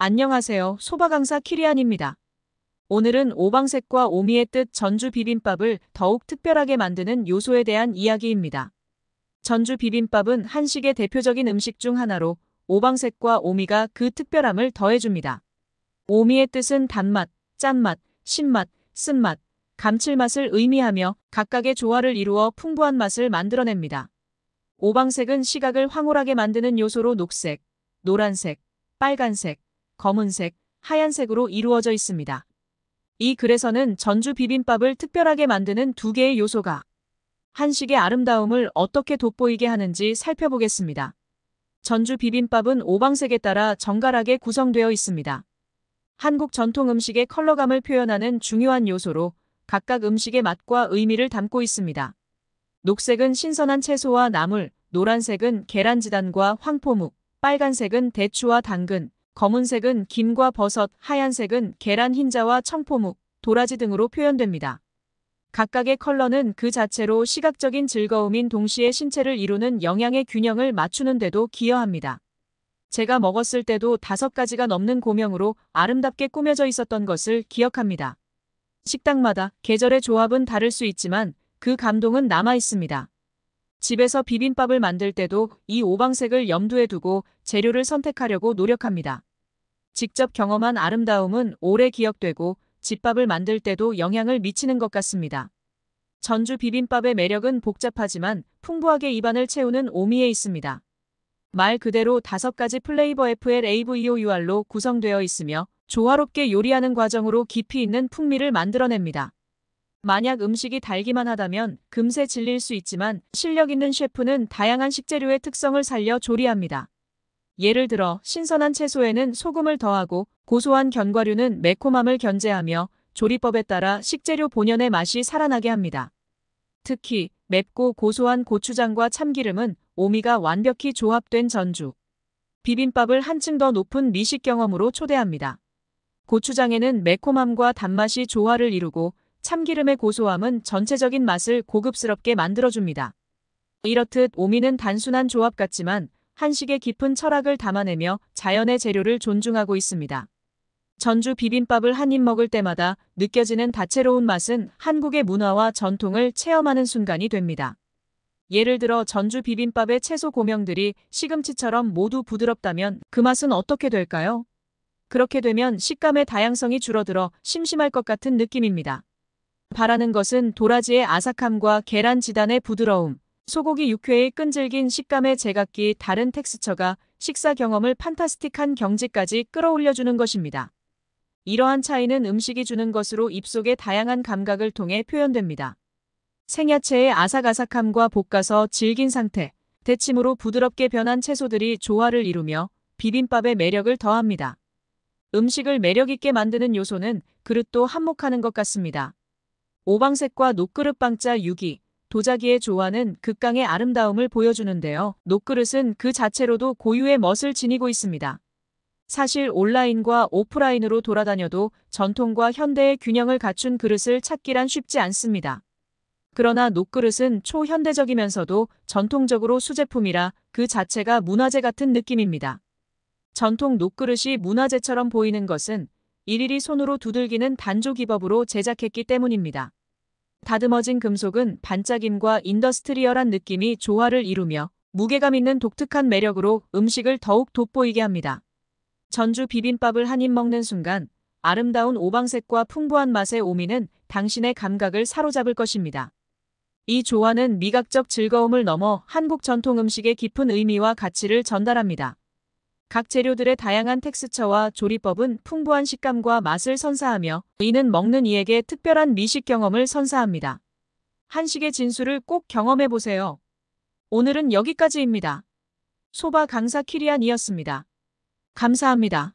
안녕하세요. 소바 강사 키리안입니다. 오늘은 오방색과 오미의 뜻 전주 비빔밥을 더욱 특별하게 만드는 요소에 대한 이야기입니다. 전주 비빔밥은 한식의 대표적인 음식 중 하나로 오방색과 오미가 그 특별함을 더해줍니다. 오미의 뜻은 단맛, 짠맛, 신맛, 쓴맛, 감칠맛을 의미하며 각각의 조화를 이루어 풍부한 맛을 만들어냅니다. 오방색은 시각을 황홀하게 만드는 요소로 녹색, 노란색, 빨간색, 검은색, 하얀색으로 이루어져 있습니다. 이 글에서는 전주 비빔밥을 특별하게 만드는 두 개의 요소가 한식의 아름다움을 어떻게 돋보이게 하는지 살펴보겠습니다. 전주 비빔밥은 오방색에 따라 정갈하게 구성되어 있습니다. 한국 전통 음식의 컬러감을 표현하는 중요한 요소로 각각 음식의 맛과 의미를 담고 있습니다. 녹색은 신선한 채소와 나물, 노란색은 계란지단과 황포묵, 빨간색은 대추와 당근, 검은색은 김과 버섯, 하얀색은 계란 흰자와 청포묵, 도라지 등으로 표현됩니다. 각각의 컬러는 그 자체로 시각적인 즐거움인 동시에 신체를 이루는 영양의 균형을 맞추는 데도 기여합니다. 제가 먹었을 때도 다섯 가지가 넘는 고명으로 아름답게 꾸며져 있었던 것을 기억합니다. 식당마다 계절의 조합은 다를 수 있지만 그 감동은 남아 있습니다. 집에서 비빔밥을 만들 때도 이 오방색을 염두에 두고 재료를 선택하려고 노력합니다. 직접 경험한 아름다움은 오래 기억되고 집밥을 만들 때도 영향을 미치는 것 같습니다. 전주 비빔밥의 매력은 복잡하지만 풍부하게 입안을 채우는 오미에 있습니다. 말 그대로 다섯 가지 플레이버 FLAVOUR로 구성되어 있으며 조화롭게 요리하는 과정으로 깊이 있는 풍미를 만들어냅니다. 만약 음식이 달기만 하다면 금세 질릴 수 있지만 실력 있는 셰프는 다양한 식재료의 특성을 살려 조리합니다. 예를 들어 신선한 채소에는 소금을 더하고 고소한 견과류는 매콤함을 견제하며 조리법에 따라 식재료 본연의 맛이 살아나게 합니다. 특히 맵고 고소한 고추장과 참기름은 오미가 완벽히 조합된 전주. 비빔밥을 한층 더 높은 미식 경험으로 초대합니다. 고추장에는 매콤함과 단맛이 조화를 이루고 참기름의 고소함은 전체적인 맛을 고급스럽게 만들어줍니다. 이렇듯 오미는 단순한 조합 같지만 한식의 깊은 철학을 담아내며 자연의 재료를 존중하고 있습니다. 전주 비빔밥을 한 입 먹을 때마다 느껴지는 다채로운 맛은 한국의 문화와 전통을 체험하는 순간이 됩니다. 예를 들어 전주 비빔밥의 채소 고명들이 시금치처럼 모두 부드럽다면 그 맛은 어떻게 될까요? 그렇게 되면 식감의 다양성이 줄어들어 심심할 것 같은 느낌입니다. 바라는 것은 도라지의 아삭함과 계란 지단의 부드러움, 소고기 육회의 끈질긴 식감의 제각기 다른 텍스처가 식사 경험을 판타스틱한 경지까지 끌어올려주는 것입니다. 이러한 차이는 음식이 주는 것으로 입속의 다양한 감각을 통해 표현됩니다. 생야채의 아삭아삭함과 볶아서 질긴 상태, 대침으로 부드럽게 변한 채소들이 조화를 이루며 비빔밥의 매력을 더합니다. 음식을 매력있게 만드는 요소는 그릇도 한몫하는 것 같습니다. 오방색과 녹그릇 방자 유기, 도자기의 조화는 극강의 아름다움을 보여주는데요. 녹그릇은 그 자체로도 고유의 멋을 지니고 있습니다. 사실 온라인과 오프라인으로 돌아다녀도 전통과 현대의 균형을 갖춘 그릇을 찾기란 쉽지 않습니다. 그러나 녹그릇은 초현대적이면서도 전통적으로 수제품이라 그 자체가 문화재 같은 느낌입니다. 전통 녹그릇이 문화재처럼 보이는 것은 일일이 손으로 두들기는 단조 기법으로 제작했기 때문입니다. 다듬어진 금속은 반짝임과 인더스트리얼한 느낌이 조화를 이루며 무게감 있는 독특한 매력으로 음식을 더욱 돋보이게 합니다. 전주 비빔밥을 한 입 먹는 순간 아름다운 오방색과 풍부한 맛의 오미는 당신의 감각을 사로잡을 것입니다. 이 조화는 미각적 즐거움을 넘어 한국 전통 음식의 깊은 의미와 가치를 전달합니다. 각 재료들의 다양한 텍스처와 조리법은 풍부한 식감과 맛을 선사하며 이는 먹는 이에게 특별한 미식 경험을 선사합니다. 한식의 진수를 꼭 경험해보세요. 오늘은 여기까지입니다. 소바 강사 키리안이었습니다. 감사합니다.